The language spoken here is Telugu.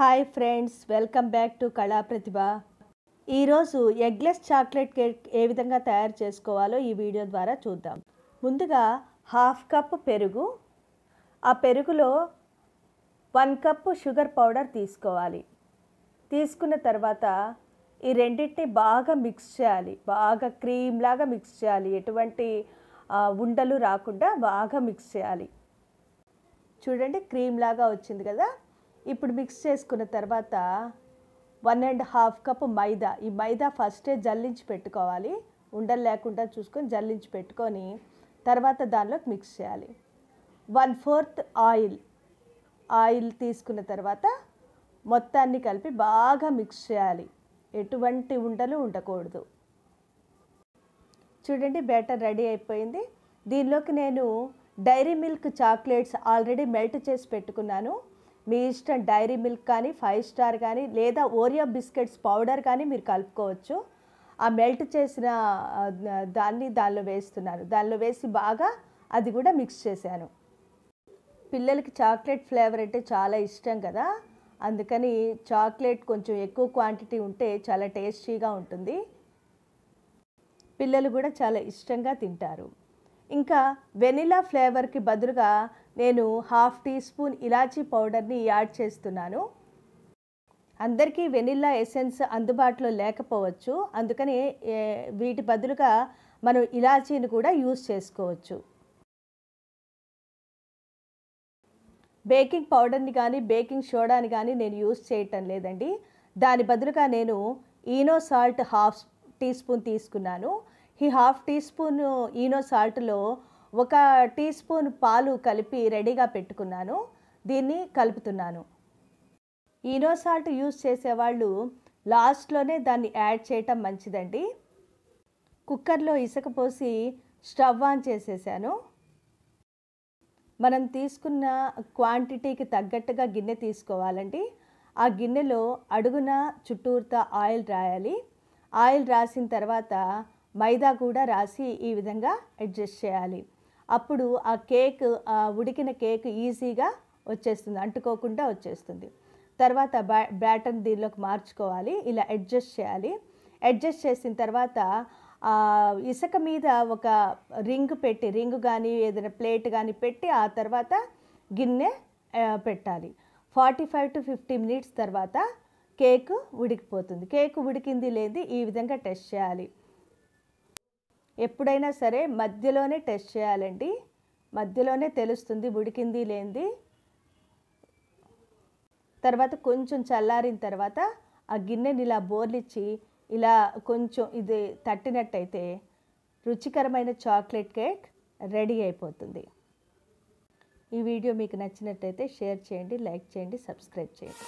hi friends welcome back to Kala Pratibha ఈరోజు ఎగ్లెస్ చాక్లెట్ కేక్ ఏ విధంగా తయారు చేసుకోవాలో ఈ వీడియో ద్వారా చూద్దాం ముందుగా హాఫ్ కప్ పెరుగు ఆ పెరుగులో వన్ కప్ షుగర్ పౌడర్ తీసుకోవాలి తీసుకున్న తర్వాత ఈ రెండింటిని బాగా మిక్స్ చేయాలి బాగా క్రీమ్ లాగా మిక్స్ చేయాలి ఎటువంటి ఉండలు రాకుండా బాగా మిక్స్ చేయాలి చూడండి క్రీమ్ లాగా వచ్చింది కదా ఇప్పుడు మిక్స్ చేసుకున్న తర్వాత one and half cup maida ఈ మైదా ఫస్టే జల్లించి పెట్టుకోవాలి ఉండలు లేకుండా చూసుకొని జల్లించి పెట్టుకొని తర్వాత దానిలోకి మిక్స్ చేయాలి వన్ ఫోర్త్ ఆయిల్ ఆయిల్ తీసుకున్న తర్వాత మొత్తాన్ని కలిపి బాగా మిక్స్ చేయాలి ఎటువంటి ఉండలు ఉండకూడదు చూడండి బ్యాటర్ రెడీ అయిపోయింది దీనిలోకి నేను Dairy Milk chocolates already melt చేసి పెట్టుకున్నాను మీ ఇష్టం డైరీ మిల్క్ కానీ ఫైవ్ స్టార్ కానీ లేదా ఓరియో బిస్కెట్స్ పౌడర్ కానీ మీరు కలుపుకోవచ్చు ఆ మెల్ట్ చేసిన దాన్ని దానిలో వేస్తున్నాను దానిలో వేసి బాగా అది కూడా మిక్స్ చేశాను పిల్లలకి చాక్లెట్ ఫ్లేవర్ అంటే చాలా ఇష్టం కదా అందుకని చాక్లెట్ కొంచెం ఎక్కువ క్వాంటిటీ ఉంటే చాలా టేస్టీగా ఉంటుంది పిల్లలు కూడా చాలా ఇష్టంగా తింటారు ఇంకా వెనిలా ఫ్లేవర్కి బదులుగా నేను హాఫ్ టీ స్పూన్ ఇలాచీ పౌడర్ని యాడ్ చేస్తున్నాను అందరికీ వెనిల్లా ఎసెన్స్ అందుబాటులో లేకపోవచ్చు అందుకని వీటి బదులుగా మనం ఇలాచీని కూడా యూజ్ చేసుకోవచ్చు బేకింగ్ పౌడర్ని కానీ బేకింగ్ సోడాని కానీ నేను యూజ్ చేయటం లేదండి దాని బదులుగా నేను Eno salt half teaspoon తీసుకున్నాను ఈ హాఫ్ టీ స్పూన్ ఈనో సాల్ట్లో ఒక టీ స్పూన్ పాలు కలిపి రెడీగా పెట్టుకున్నాను దీన్ని కలుపుతున్నాను ఈనో సాల్ట్ యూజ్ చేసేవాళ్ళు లాస్ట్లోనే దాన్ని యాడ్ చేయటం మంచిదండి కుక్కర్లో ఇసుక పోసి స్టవ్ ఆన్ చేసేసాను మనం తీసుకున్న క్వాంటిటీకి తగ్గట్టుగా గిన్నె తీసుకోవాలండి ఆ గిన్నెలో అడుగున చుట్టూర్తా ఆయిల్ రాయాలి ఆయిల్ రాసిన తర్వాత మైదా కూడా రాసి ఈ విధంగా అడ్జస్ట్ చేయాలి అప్పుడు ఆ కేక్ ఆ ఉడికిన కేక్ ఈజీగా వచ్చేస్తుంది అంటుకోకుండా వచ్చేస్తుంది తర్వాత బ్యా బ్యాటర్ దీనిలోకి మార్చుకోవాలి ఇలా అడ్జస్ట్ చేయాలి అడ్జస్ట్ చేసిన తర్వాత ఇసుక మీద ఒక రింగ్ పెట్టి రింగ్ కానీ ఏదైనా ప్లేట్ కానీ పెట్టి ఆ తర్వాత గిన్నె పెట్టాలి forty five to fifty minutes తర్వాత కేక్ ఉడికిపోతుంది కేక్ ఉడికింది లేదు ఈ విధంగా టెస్ట్ చేయాలి ఎప్పుడైనా సరే మధ్యలోనే టెస్ట్ చేయాలండి మధ్యలోనే తెలుస్తుంది ఉడికింది లేనిది తర్వాత కొంచెం చల్లారిన తర్వాత ఆ గిన్నెని ఇలా బోర్లిచ్చి ఇలా కొంచెం ఇది తట్టినట్టయితే రుచికరమైన చాక్లెట్ కేక్ రెడీ అయిపోతుంది ఈ వీడియో మీకు నచ్చినట్టయితే షేర్ చేయండి లైక్ చేయండి సబ్స్క్రైబ్ చేయండి